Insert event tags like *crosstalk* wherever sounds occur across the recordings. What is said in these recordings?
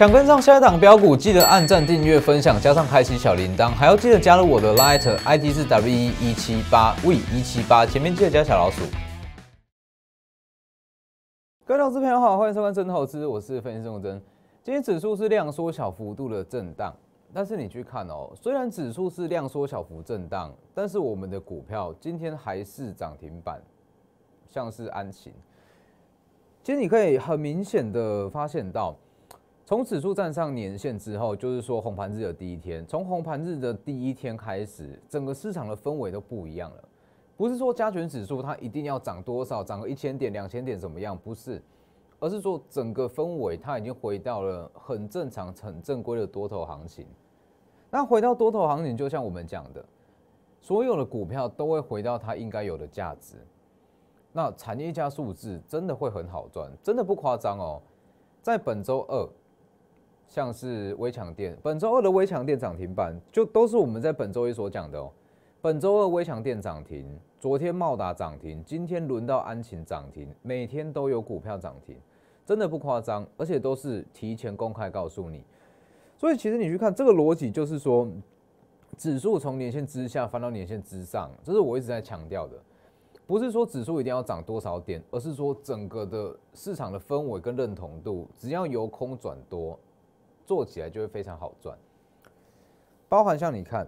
想跟上下一档标股，记得按赞、订阅、分享，加上开启小铃铛，还要记得加入我的 l i t ID 是 W 一七八 V 一七八，前面记得加小老鼠。各位投资朋友好，欢迎收看真投资，我是分析师真。今天指数是量缩小幅度的震荡，但是你去看哦，虽然指数是量缩小幅震荡，但是我们的股票今天还是涨停板，像是安信。其实你可以很明显的发现到。从指数站上年线之后，就是说红盘日的第一天。从红盘日的第一天开始，整个市场的氛围都不一样了。不是说加权指数它一定要涨多少，涨个一千点、两千点怎么样？不是，而是说整个氛围它已经回到了很正常、很正规的多头行情。那回到多头行情，就像我们讲的，所有的股票都会回到它应该有的价值。那产业加数字真的会很好赚，真的不夸张哦。在本周二。像是微强电，本周二的微强电涨停板就都是我们在本周一所讲的哦。本周二微强电涨停，昨天茂达涨停，今天轮到安晴涨停，每天都有股票涨停，真的不夸张，而且都是提前公开告诉你。所以其实你去看这个逻辑，就是说指数从年线之下翻到年线之上，这是我一直在强调的，不是说指数一定要涨多少点，而是说整个的市场的氛围跟认同度，只要由空转多。做起来就会非常好赚，包含像你看，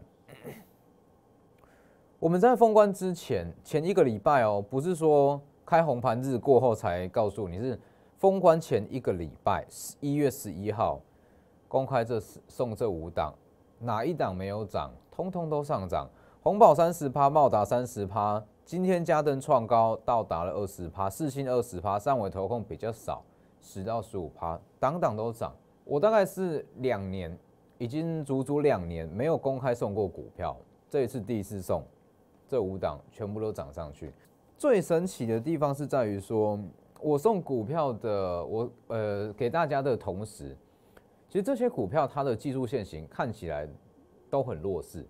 我们在封关之前前一个礼拜哦，不是说开红盘日过后才告诉你是封关前一个礼拜，一月十一号公开这送这五档，哪一档没有涨，通通都上涨。红宝三十趴，茂达三十趴，今天嘉登创高到达了二十趴，四星二十趴，三尾投控比较少，十到十五趴，档档都涨。我大概是两年，已经足足两年没有公开送过股票，这一次第一次送，这五档全部都涨上去。最神奇的地方是在于说，我送股票的我呃给大家的同时，其实这些股票它的技术线型看起来都很弱势，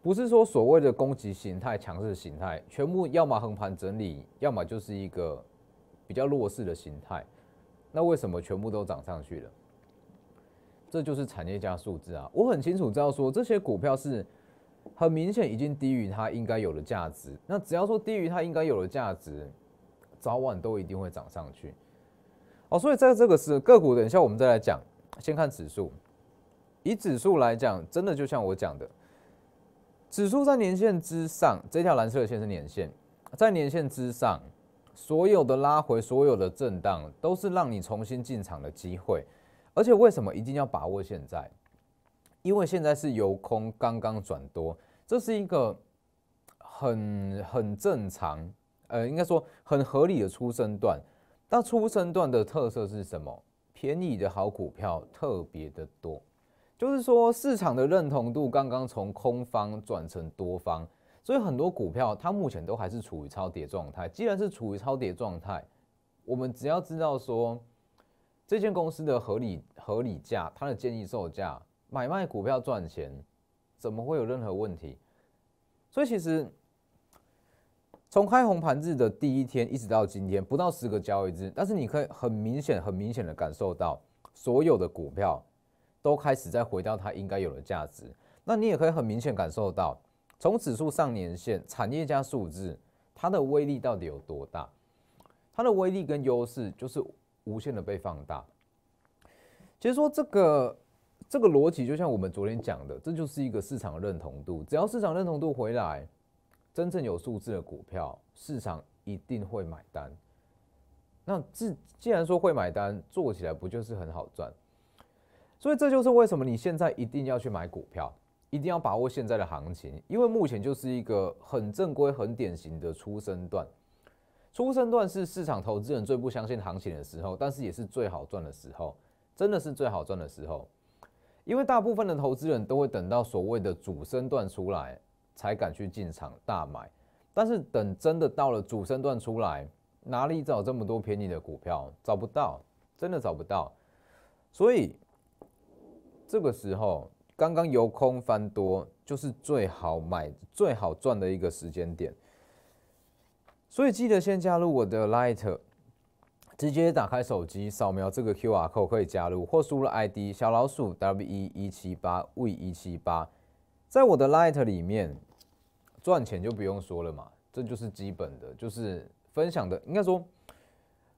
不是说所谓的攻击形态、强势形态，全部要么横盘整理，要么就是一个比较弱势的形态。那为什么全部都涨上去了？这就是产业加数字啊！我很清楚知道，说这些股票是很明显已经低于它应该有的价值。那只要说低于它应该有的价值，早晚都一定会涨上去。哦，所以在这个是个股，等一下我们再来讲。先看指数，以指数来讲，真的就像我讲的，指数在年线之上，这条蓝色线是年线，在年线之上，所有的拉回、所有的震荡，都是让你重新进场的机会。而且为什么一定要把握现在？因为现在是由空刚刚转多，这是一个很很正常，呃，应该说很合理的出生段。那出生段的特色是什么？便宜的好股票特别的多，就是说市场的认同度刚刚从空方转成多方，所以很多股票它目前都还是处于超跌状态。既然是处于超跌状态，我们只要知道说。这间公司的合理合理价，它的建议售价，买卖股票赚钱，怎么会有任何问题？所以其实从开红盘日的第一天一直到今天，不到十个交易日，但是你可以很明显、很明显的感受到，所有的股票都开始在回到它应该有的价值。那你也可以很明显感受到，从指数上年限、产业加数字，它的威力到底有多大？它的威力跟优势就是。无限的被放大。其实说这个这个逻辑，就像我们昨天讲的，这就是一个市场认同度。只要市场认同度回来，真正有素质的股票，市场一定会买单。那既既然说会买单，做起来不就是很好赚？所以这就是为什么你现在一定要去买股票，一定要把握现在的行情，因为目前就是一个很正规、很典型的出生段。初升段是市场投资人最不相信行情的时候，但是也是最好赚的时候，真的是最好赚的时候。因为大部分的投资人都会等到所谓的主升段出来才敢去进场大买，但是等真的到了主升段出来，哪里找这么多便宜的股票？找不到，真的找不到。所以这个时候，刚刚由空翻多，就是最好买、最好赚的一个时间点。所以记得先加入我的 Light，直接打开手机扫描这个 Q R code 可以加入，或输入 ID 小老鼠 W E 一七八 V 一七八，在我的 Light 里面赚钱就不用说了嘛，这就是基本的，就是分享的。应该说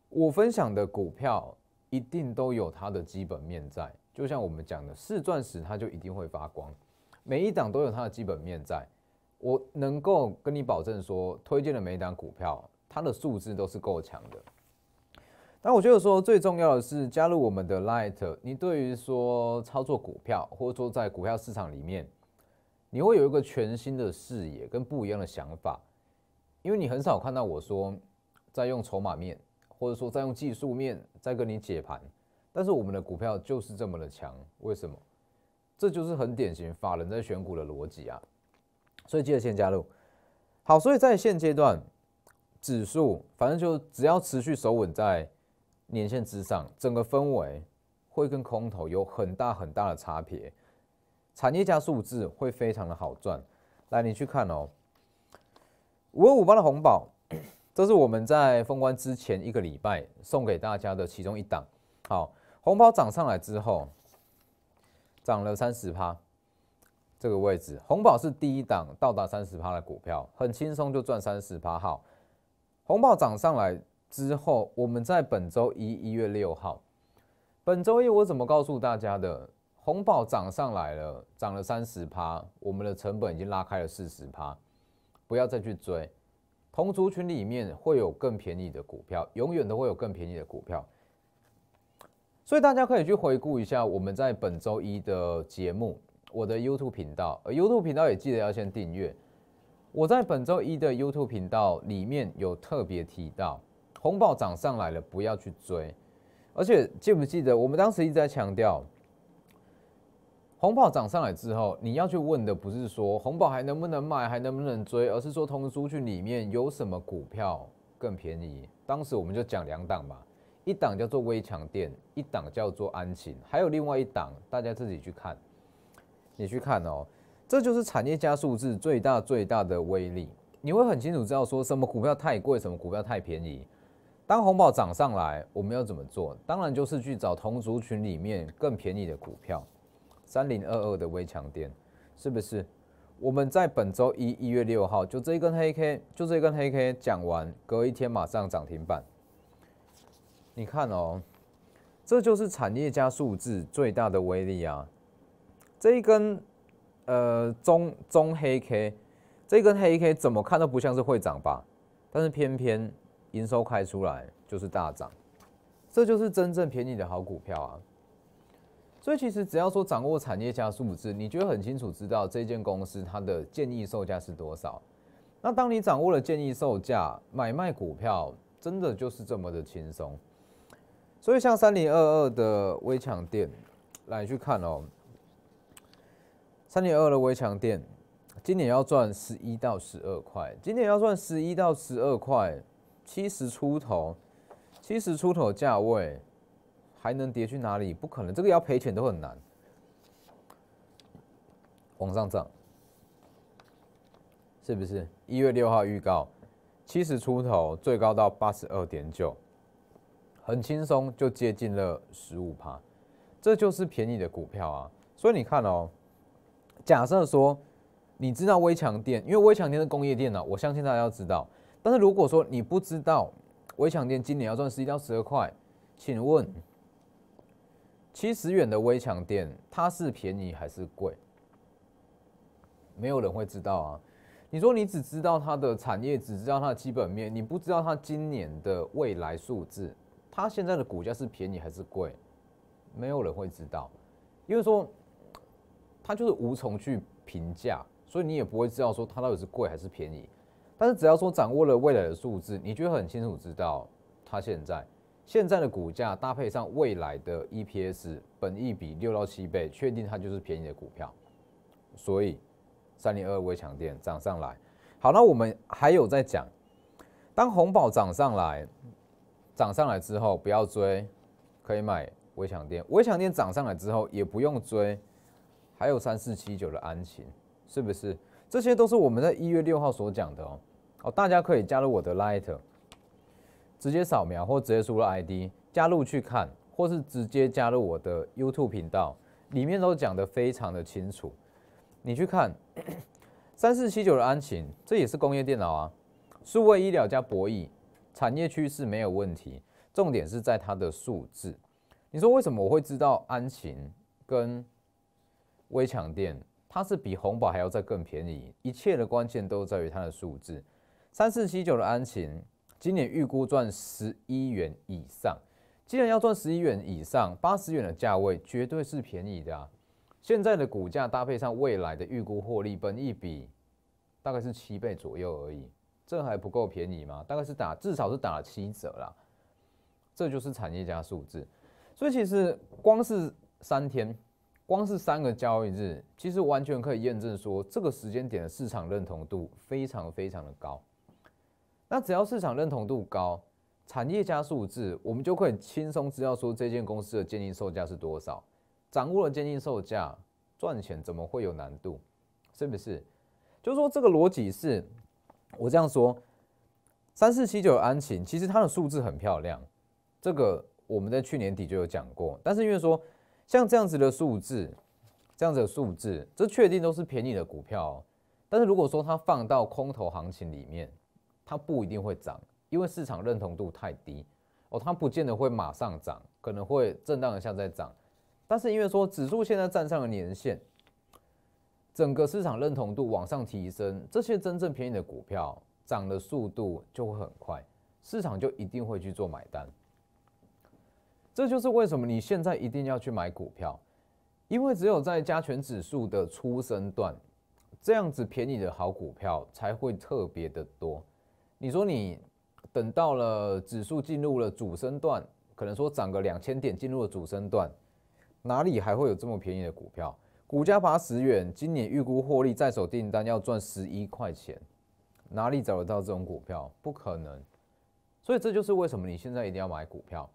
我分享的股票一定都有它的基本面在，就像我们讲的，是钻石它就一定会发光，每一档都有它的基本面在。我能够跟你保证说，推荐的每一档股票，它的素质都是够强的。但我觉得说，最重要的是加入我们的 Light，你对于说操作股票，或者说在股票市场里面，你会有一个全新的视野跟不一样的想法，因为你很少看到我说在用筹码面，或者说在用技术面在跟你解盘。但是我们的股票就是这么的强，为什么？这就是很典型法人在选股的逻辑啊。所以记得先加入，好，所以在现阶段，指数反正就只要持续守稳在年线之上，整个氛围会跟空头有很大很大的差别，产业加数字会非常的好赚。来，你去看哦，五五八的红宝，这是我们在封关之前一个礼拜送给大家的其中一档。好，红宝涨上来之后，涨了三十趴。这个位置，红宝是第一档，到达三十趴的股票，很轻松就赚三十趴。好，红宝涨上来之后，我们在本周一，一月六号，本周一我怎么告诉大家的？红宝涨上来了，涨了三十趴，我们的成本已经拉开了四十趴，不要再去追。同族群里面会有更便宜的股票，永远都会有更便宜的股票。所以大家可以去回顾一下我们在本周一的节目。我的 YouTube 频道，而 YouTube 频道也记得要先订阅。我在本周一的 YouTube 频道里面有特别提到，红宝涨上来了，不要去追。而且记不记得，我们当时一直在强调，红宝涨上来之后，你要去问的不是说红宝还能不能卖，还能不能追，而是说同族群里面有什么股票更便宜。当时我们就讲两档嘛，一档叫做微强电，一档叫做安秦，还有另外一档，大家自己去看。你去看哦，这就是产业加数字最大最大的威力，你会很清楚知道说什么股票太贵，什么股票太便宜。当红宝涨上来，我们要怎么做？当然就是去找同族群里面更便宜的股票，三零二二的微强电，是不是？我们在本周一一月六号就这一根黑 K，就这一根黑 K 讲完，隔一天马上涨停板。你看哦，这就是产业加数字最大的威力啊。这一根，呃，中中黑 K，这根黑 K 怎么看都不像是会涨吧，但是偏偏营收开出来就是大涨，这就是真正便宜的好股票啊！所以其实只要说掌握产业加数字，你就很清楚知道这间公司它的建议售价是多少，那当你掌握了建议售价，买卖股票真的就是这么的轻松。所以像三零二二的微强电来去看哦。三点二的围墙店，今年要赚十一到十二块，今年要赚十一到十二块，七十出头，七十出头价位还能跌去哪里？不可能，这个要赔钱都很难。往上涨，是不是？一月六号预告，七十出头，最高到八十二点九，很轻松就接近了十五趴，这就是便宜的股票啊！所以你看哦。假设说，你知道微强电，因为微强电是工业电脑，我相信大家要知道。但是如果说你不知道微强电今年要赚十一到十二块，请问七十元的微强电它是便宜还是贵？没有人会知道啊！你说你只知道它的产业，只知道它的基本面，你不知道它今年的未来数字，它现在的股价是便宜还是贵？没有人会知道，因为说。它就是无从去评价，所以你也不会知道说它到底是贵还是便宜。但是只要说掌握了未来的数字，你就很清楚知道它现在现在的股价搭配上未来的 EPS，本益比六到七倍，确定它就是便宜的股票。所以，三零二微强电涨上来，好，那我们还有在讲，当红宝涨上来，涨上来之后不要追，可以买微强电。微强电涨上来之后也不用追。还有三四七九的安晴，是不是？这些都是我们在一月六号所讲的哦。哦，大家可以加入我的 Light，直接扫描或直接输入 ID 加入去看，或是直接加入我的 YouTube 频道，里面都讲得非常的清楚。你去看 *coughs* 三四七九的安晴，这也是工业电脑啊，数位医疗加博弈产业趋势没有问题，重点是在它的数字。你说为什么我会知道安晴跟？微强电，它是比红宝还要再更便宜。一切的关键都在于它的数字，三四七九的安晴，今年预估赚十一元以上。既然要赚十一元以上，八十元的价位绝对是便宜的。现在的股价搭配上未来的预估获利，本一比大概是七倍左右而已。这还不够便宜吗？大概是打至少是打了七折啦。这就是产业家数字。所以其实光是三天。光是三个交易日，其实完全可以验证说，这个时间点的市场认同度非常非常的高。那只要市场认同度高，产业加数字，我们就可以轻松知道说，这间公司的建议售价是多少。掌握了建议售价，赚钱怎么会有难度？是不是？就是说这个逻辑是，我这样说，三四七九安晴，其实它的数字很漂亮，这个我们在去年底就有讲过，但是因为说。像这样子的数字，这样子的数字，这确定都是便宜的股票。哦。但是如果说它放到空头行情里面，它不一定会涨，因为市场认同度太低哦，它不见得会马上涨，可能会震荡一下再涨。但是因为说指数现在站上了年线，整个市场认同度往上提升，这些真正便宜的股票涨的速度就会很快，市场就一定会去做买单。这就是为什么你现在一定要去买股票，因为只有在加权指数的初升段，这样子便宜的好股票才会特别的多。你说你等到了指数进入了主升段，可能说涨个两千点进入了主升段，哪里还会有这么便宜的股票？股价爬十元，今年预估获利在手订单要赚十一块钱，哪里找得到这种股票？不可能。所以这就是为什么你现在一定要买股票。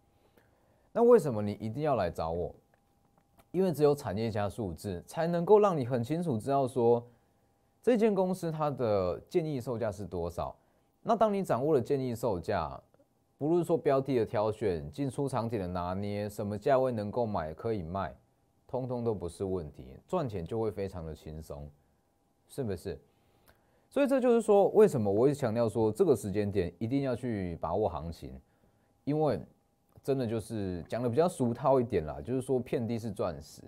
那为什么你一定要来找我？因为只有产业加数字，才能够让你很清楚知道说，这间公司它的建议售价是多少。那当你掌握了建议售价，不论说标的的挑选、进出场景的拿捏，什么价位能够买可以卖，通通都不是问题，赚钱就会非常的轻松，是不是？所以这就是说，为什么我一直强调说，这个时间点一定要去把握行情，因为。真的就是讲的比较俗套一点啦，就是说遍地是钻石，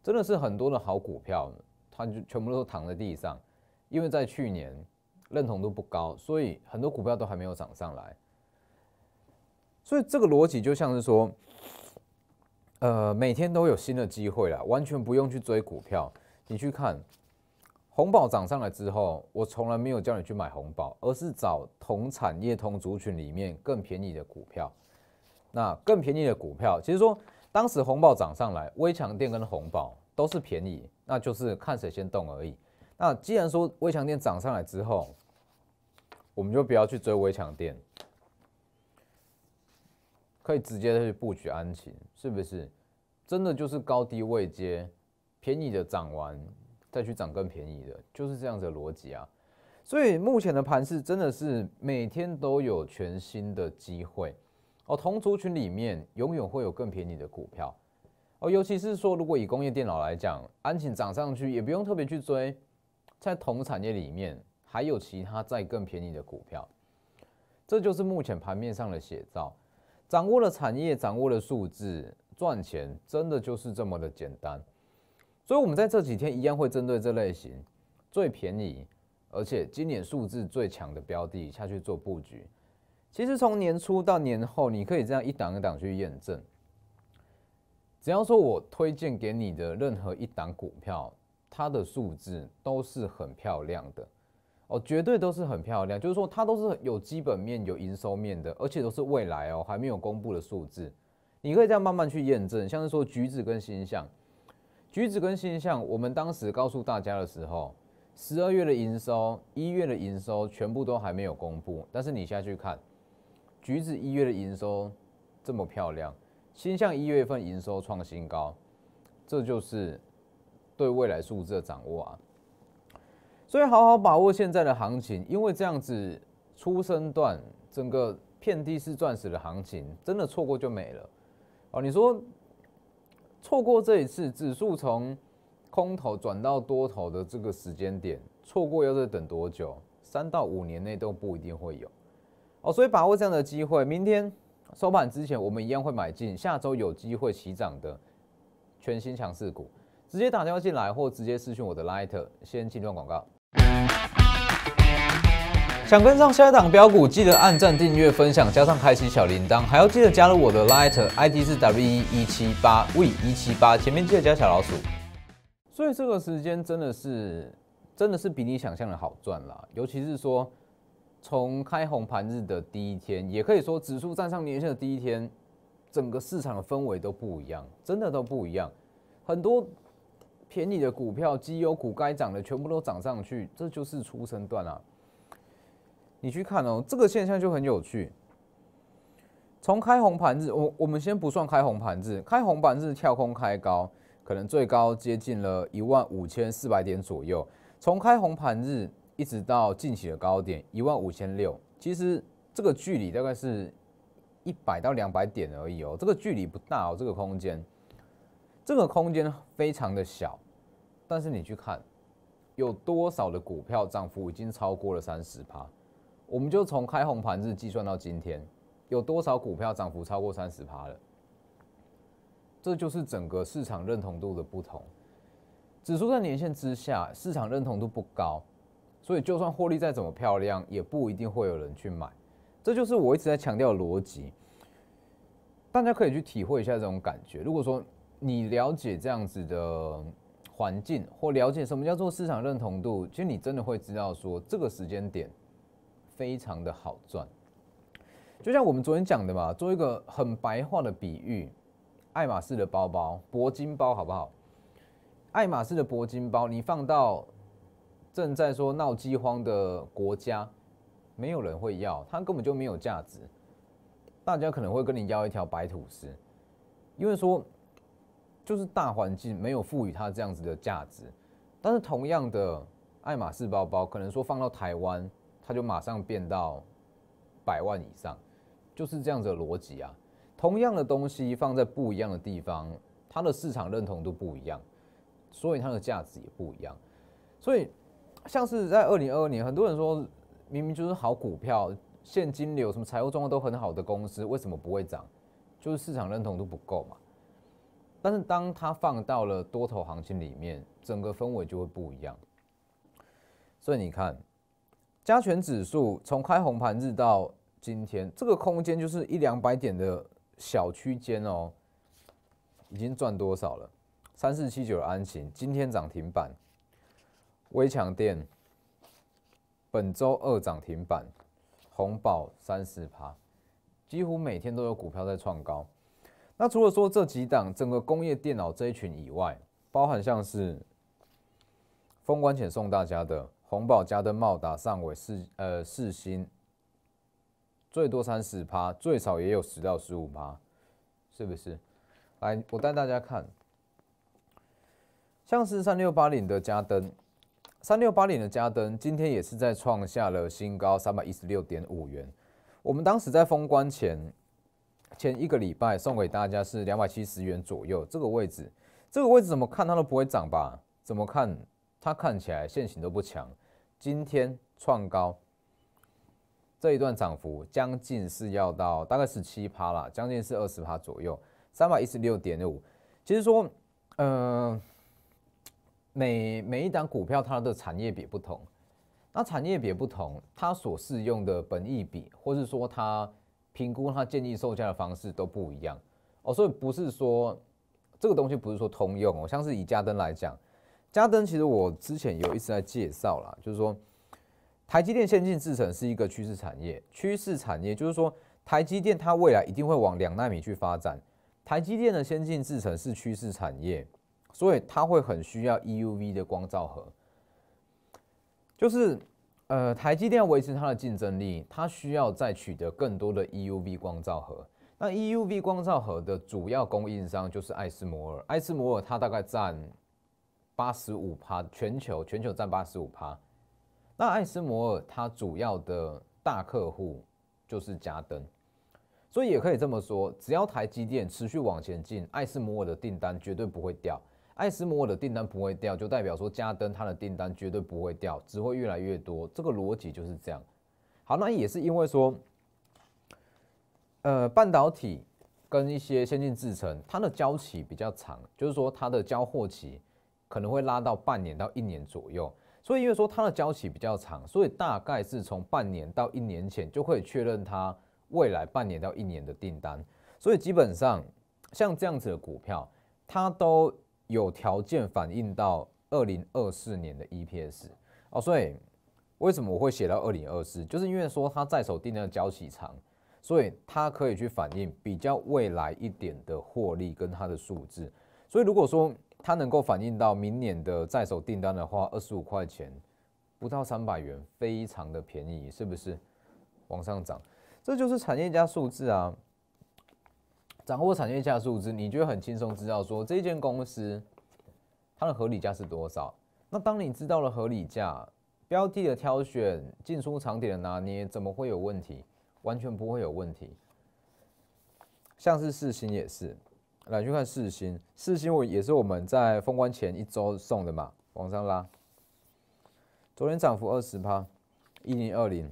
真的是很多的好股票，它就全部都躺在地上，因为在去年认同度不高，所以很多股票都还没有涨上来。所以这个逻辑就像是说，呃，每天都有新的机会啦，完全不用去追股票。你去看红宝涨上来之后，我从来没有叫你去买红宝，而是找同产业同族群里面更便宜的股票。那更便宜的股票，其实说当时红宝涨上来，微强电跟红宝都是便宜，那就是看谁先动而已。那既然说微强电涨上来之后，我们就不要去追微强电，可以直接去布局安琪，是不是？真的就是高低位接，便宜的涨完再去涨更便宜的，就是这样子的逻辑啊。所以目前的盘势真的是每天都有全新的机会。哦，同族群里面永远会有更便宜的股票，哦，尤其是说，如果以工业电脑来讲，安擎涨上去也不用特别去追，在同产业里面还有其他再更便宜的股票，这就是目前盘面上的写照。掌握了产业，掌握了数字，赚钱真的就是这么的简单。所以，我们在这几天一样会针对这类型最便宜，而且今年数字最强的标的下去做布局。其实从年初到年后，你可以这样一档一档去验证。只要说我推荐给你的任何一档股票，它的数字都是很漂亮的哦，绝对都是很漂亮。就是说，它都是有基本面、有营收面的，而且都是未来哦，还没有公布的数字。你可以这样慢慢去验证。像是说，橘子跟新象，橘子跟新象，我们当时告诉大家的时候，十二月的营收、一月的营收全部都还没有公布，但是你下去看。橘子一月的营收这么漂亮，新向一月份营收创新高，这就是对未来数字的掌握啊！所以好好把握现在的行情，因为这样子初生段整个遍地是钻石的行情，真的错过就没了。哦，你说错过这一次指数从空头转到多头的这个时间点，错过要再等多久？三到五年内都不一定会有。哦，所以把握这样的机会，明天收盘之前，我们一样会买进下周有机会起涨的全新强势股，直接打电话进来或直接私讯我的 Light，先进段广告。想跟上下一档标股，记得按赞、订阅、分享，加上开启小铃铛，还要记得加入我的 Light，ID 是 W 一七八 V 一七八，前面记得加小老鼠。所以这个时间真的是，真的是比你想象的好赚啦，尤其是说。从开红盘日的第一天，也可以说指数站上年线的第一天，整个市场的氛围都不一样，真的都不一样。很多便宜的股票、绩优股该涨的全部都涨上去，这就是出生段啊。你去看哦，这个现象就很有趣。从开红盘日，我我们先不算开红盘日，开红盘日跳空开高，可能最高接近了一万五千四百点左右。从开红盘日。一直到近期的高点一万五千六，其实这个距离大概是一百到两百点而已哦，这个距离不大哦，这个空间，这个空间非常的小，但是你去看，有多少的股票涨幅已经超过了三十趴，我们就从开红盘日计算到今天，有多少股票涨幅超过三十趴了，这就是整个市场认同度的不同，指数在年线之下，市场认同度不高。所以，就算获利再怎么漂亮，也不一定会有人去买。这就是我一直在强调逻辑。大家可以去体会一下这种感觉。如果说你了解这样子的环境，或了解什么叫做市场认同度，其实你真的会知道说这个时间点非常的好赚。就像我们昨天讲的嘛，做一个很白话的比喻，爱马仕的包包，铂金包好不好？爱马仕的铂金包，你放到。正在说闹饥荒的国家，没有人会要，它根本就没有价值。大家可能会跟你要一条白土司，因为说就是大环境没有赋予它这样子的价值。但是同样的爱马仕包包，可能说放到台湾，它就马上变到百万以上，就是这样子的逻辑啊。同样的东西放在不一样的地方，它的市场认同度不一样，所以它的价值也不一样。所以。像是在二零二二年，很多人说明明就是好股票，现金流、什么财务状况都很好的公司，为什么不会涨？就是市场认同度不够嘛。但是当它放到了多头行情里面，整个氛围就会不一样。所以你看，加权指数从开红盘日到今天，这个空间就是一两百点的小区间哦，已经赚多少了？三四七九安信，今天涨停板。微强电本周二涨停板，宏宝三十趴，几乎每天都有股票在创高。那除了说这几档整个工业电脑这一群以外，包含像是封关前送大家的宏宝、佳登、茂达、上尾四呃四星，最多三十趴，最少也有十到十五趴，是不是？来，我带大家看，像是三六八零的佳登。三六八零的加登今天也是在创下了新高，三百一十六点五元。我们当时在封关前前一个礼拜送给大家是两百七十元左右这个位置，这个位置怎么看它都不会涨吧？怎么看它看起来线行都不强。今天创高，这一段涨幅将近是要到大概十七趴了，将近是二十趴左右，三百一十六点五。其实说，嗯。每每一档股票，它的产业比不同，那产业比不同，它所适用的本益比，或是说它评估它建议售价的方式都不一样哦，所以不是说这个东西不是说通用哦，像是以嘉登来讲，嘉登其实我之前有一直在介绍啦，就是说台积电先进制程是一个趋势产业，趋势产业就是说台积电它未来一定会往两纳米去发展，台积电的先进制程是趋势产业。所以它会很需要 EUV 的光照盒，就是呃，台积电要维持它的竞争力，它需要再取得更多的 EUV 光照盒。那 EUV 光照盒的主要供应商就是爱斯摩尔，爱斯摩尔它大概占八十五趴，全球全球占八十五趴。那爱斯摩尔它主要的大客户就是佳登，所以也可以这么说，只要台积电持续往前进，爱斯摩尔的订单绝对不会掉。爱斯摩尔的订单不会掉，就代表说加登它的订单绝对不会掉，只会越来越多。这个逻辑就是这样。好，那也是因为说，呃，半导体跟一些先进制程，它的交期比较长，就是说它的交货期可能会拉到半年到一年左右。所以因为说它的交期比较长，所以大概是从半年到一年前就可以确认它未来半年到一年的订单。所以基本上像这样子的股票，它都。有条件反映到二零二四年的 EPS 哦，所以为什么我会写到二零二四？就是因为说它在手订单的交期长，所以它可以去反映比较未来一点的获利跟它的数字。所以如果说它能够反映到明年的在手订单的话，二十五块钱不到三百元，非常的便宜，是不是？往上涨，这就是产业加数字啊。掌握产业价数值，你就很轻松知道说这间公司它的合理价是多少？那当你知道了合理价，标的的挑选、进出场点的拿捏，怎么会有问题？完全不会有问题。像是四星也是，来去看四星，四星我也是我们在封关前一周送的嘛，往上拉，昨天涨幅二十趴，一零二零。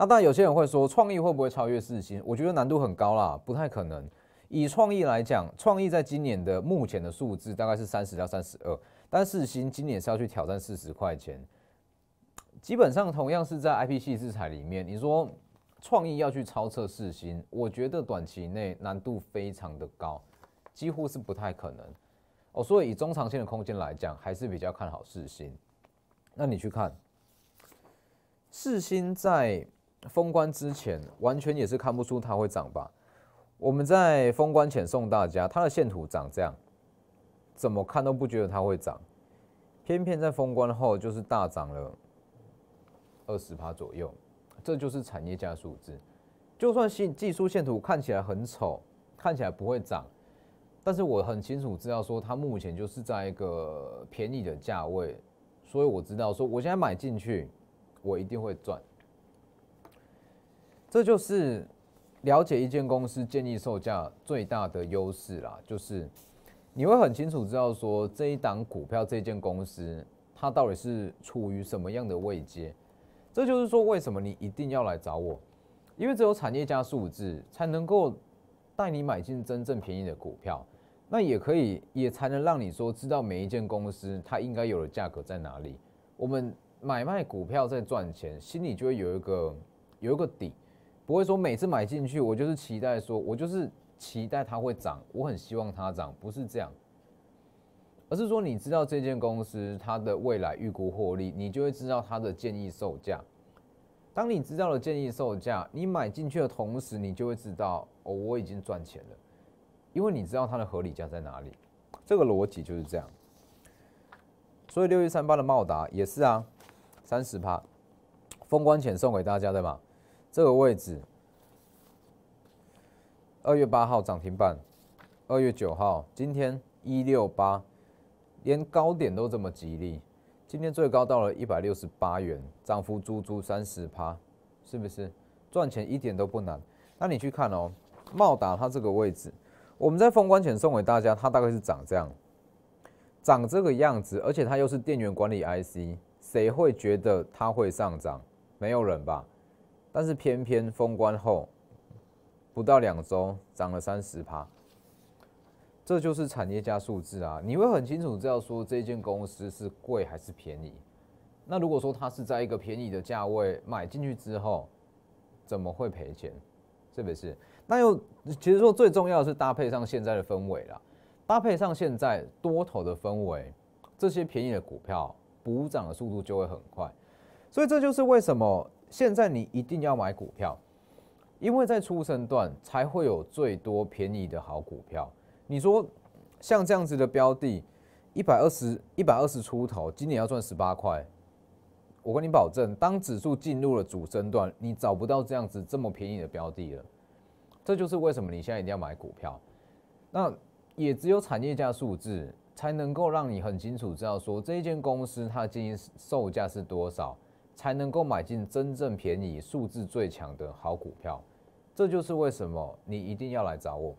那但有些人会说，创意会不会超越四星？我觉得难度很高啦，不太可能。以创意来讲，创意在今年的目前的数字大概是三十到三十二，但四星今年是要去挑战四十块钱。基本上，同样是在 IPC 制裁里面，你说创意要去超测四星，我觉得短期内难度非常的高，几乎是不太可能哦。所以以中长线的空间来讲，还是比较看好四星。那你去看，四星在。封关之前完全也是看不出它会涨吧？我们在封关前送大家它的线图长这样，怎么看都不觉得它会涨，偏偏在封关后就是大涨了二十趴左右，这就是产业价数字。就算信技术线图看起来很丑，看起来不会涨，但是我很清楚知道说它目前就是在一个便宜的价位，所以我知道说我现在买进去，我一定会赚。这就是了解一间公司建议售价最大的优势啦，就是你会很清楚知道说这一档股票、这间公司它到底是处于什么样的位阶。这就是说，为什么你一定要来找我，因为只有产业加数字才能够带你买进真正便宜的股票，那也可以也才能让你说知道每一件公司它应该有的价格在哪里。我们买卖股票在赚钱，心里就会有一个有一个底。不会说每次买进去，我就是期待说，我就是期待它会涨，我很希望它涨，不是这样，而是说你知道这间公司它的未来预估获利，你就会知道它的建议售价。当你知道了建议售价，你买进去的同时，你就会知道哦，我已经赚钱了，因为你知道它的合理价在哪里，这个逻辑就是这样。所以六一三八的茂达也是啊，三十趴，风光前送给大家对吧。这个位置，二月八号涨停板，二月九号，今天一六八，连高点都这么吉利，今天最高到了一百六十八元，涨幅足足三十趴，是不是？赚钱一点都不难。那你去看哦，茂达它这个位置，我们在封关前送给大家，它大概是长这样，长这个样子，而且它又是电源管理 IC，谁会觉得它会上涨？没有人吧？但是偏偏封关后，不到两周涨了三十趴，这就是产业加数字啊！你会很清楚知道说，这间公司是贵还是便宜。那如果说它是在一个便宜的价位买进去之后，怎么会赔钱？是不是？那又其实说最重要的是搭配上现在的氛围了，搭配上现在多头的氛围，这些便宜的股票补涨的速度就会很快。所以这就是为什么。现在你一定要买股票，因为在初升段才会有最多便宜的好股票。你说像这样子的标的，一百二十一百二十出头，今年要赚十八块，我跟你保证，当指数进入了主升段，你找不到这样子这么便宜的标的了。这就是为什么你现在一定要买股票。那也只有产业价数字才能够让你很清楚知道说这一间公司它经营售价是多少。才能够买进真正便宜、数字最强的好股票，这就是为什么你一定要来找我。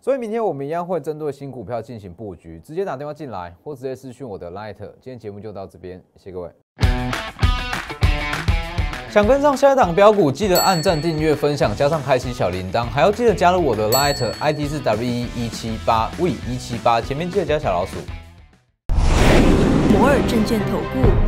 所以明天我们一样会针对新股票进行布局，直接打电话进来，或直接私讯我的 Light。今天节目就到这边，谢谢各位。想跟上下一档标股，记得按赞、订阅、分享，加上开启小铃铛，还要记得加入我的 Light，ID 是 W 一七八 V 一七八，前面记得加小老鼠。摩尔证券投顾。